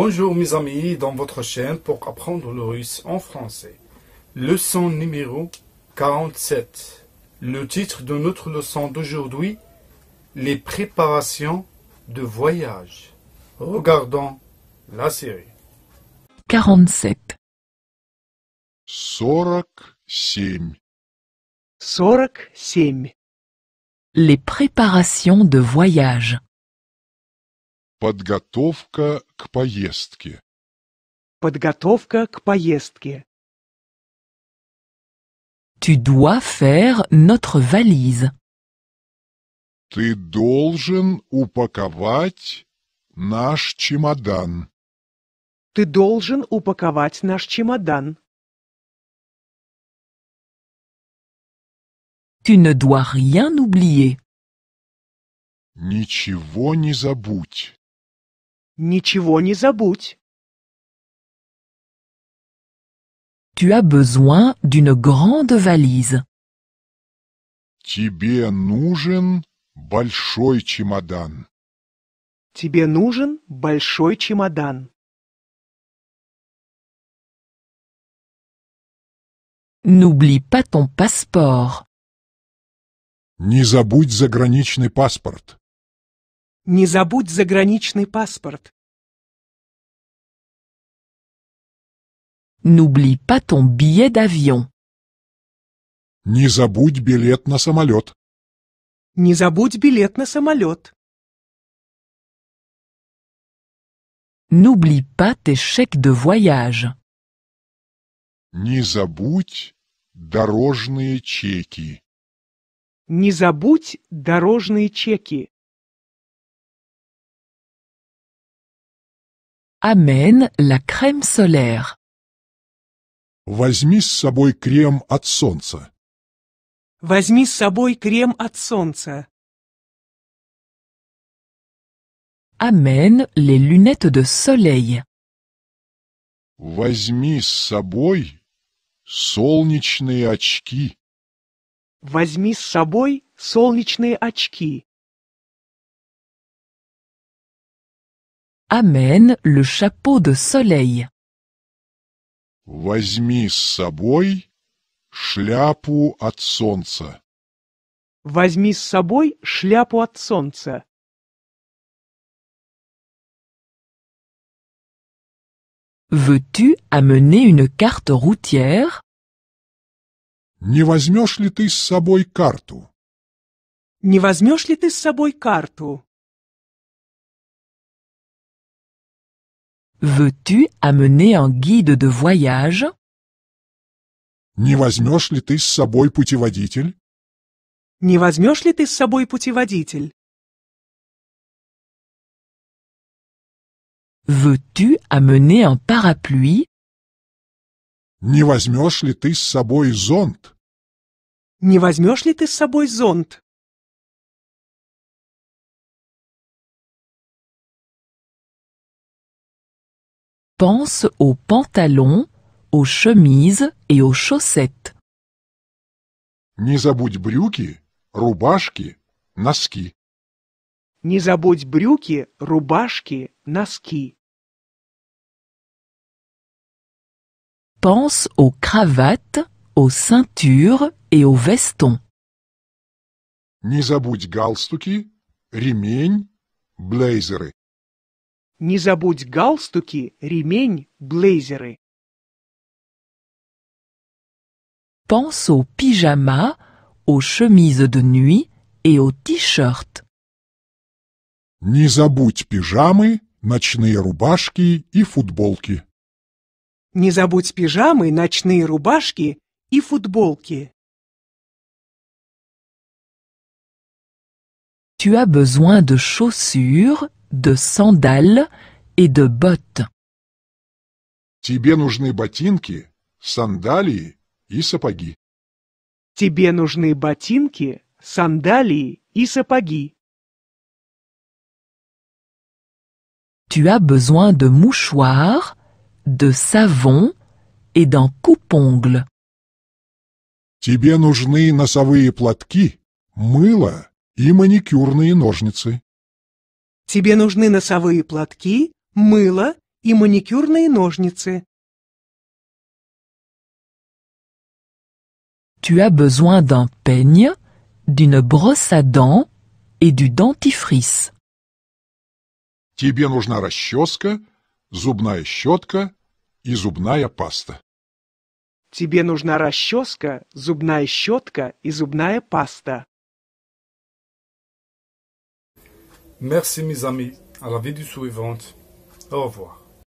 Bonjour mes amis, dans votre chaîne pour apprendre le russe en français. Leçon numéro 47. Le titre de notre leçon d'aujourd'hui, les préparations de voyage. Regardons la série. 47. 47. 47. Les préparations de voyage. Подготовка к поездке. Подготовка к поездке. Tu dois faire notre valise. Ты должен упаковать наш чемодан. Ты должен упаковать наш чемодан. Tu ne dois rien oublier. Ничего не забудь. Ничего не забудь. Tu as besoin d'une grande valise. Тебе нужен большой чемодан. Тебе нужен большой чемодан. N'oublie pas ton passeport. Не забудь заграничный паспорт. Не забудь заграничный паспорт. N'oublie pas ton billet d'avion. Не забудь билет на самолет. Не забудь билет на самолет. N'oublie pas tes chèques de voyage. Не забудь дорожные чеки. Не забудь дорожные чеки. Amène la crème solaire. Возьми с собой крем от солнца. Возьми с собой крем от солнца. Амен, les lunettes de soleil. Возьми с собой солнечные очки. Возьми с собой солнечные очки. Amène le chapeau de soleil. Возьми с собой шляпу от солнца. Возьми с собой шляпу от солнца. Veux-tu amener une carte routière? Не возьмешь ли ты с собой карту? Не возьмешь ли ты с собой карту? Veux-tu amener un guide de voyage? Не возьмешь ли ты с собой путеводитель? Не возьмешь ли ты с собой путеводитель? Veux-tu amener un parapluie? Не возьмешь ли ты с собой зонт? Не возьмешь ли ты с собой зонт? pense aux pantalons, aux chemises et aux chaussettes. Ne забудь брюки, рубашки, носки. Не забудь брюки, рубашки, носки. Pense aux cravates, aux ceintures et aux vestons. Не забудь галстуки, ремень, блейзеры. Не забудь галстуки, ремень, блейзеры. Pense aux pyjamas, aux chemises de nuit et aux t-shirts. Не забудь пижамы, ночные рубашки и футболки. Не забудь пижамы, ночные рубашки и футболки. Tu as besoin de chaussures de sandales et de bottes. Тебе нужны ботинки, сандалии и сапоги. Тебе нужны ботинки, сандалии и сапоги. Tu as besoin de mouchoirs, de savon et d'un coupe coupongle. Тебе нужны носовые платки, мыло и маникюрные ножницы. Тебе нужны носовые платки, мыло и маникюрные ножницы. Tu as besoin d'un peigne, d'une brosse à dents et du dentifrice. Тебе нужна расческа, зубная щетка и зубная паста. Тебе нужна расческа, зубная щетка и зубная паста. Merci mes amis, à la vidéo suivante. Au revoir.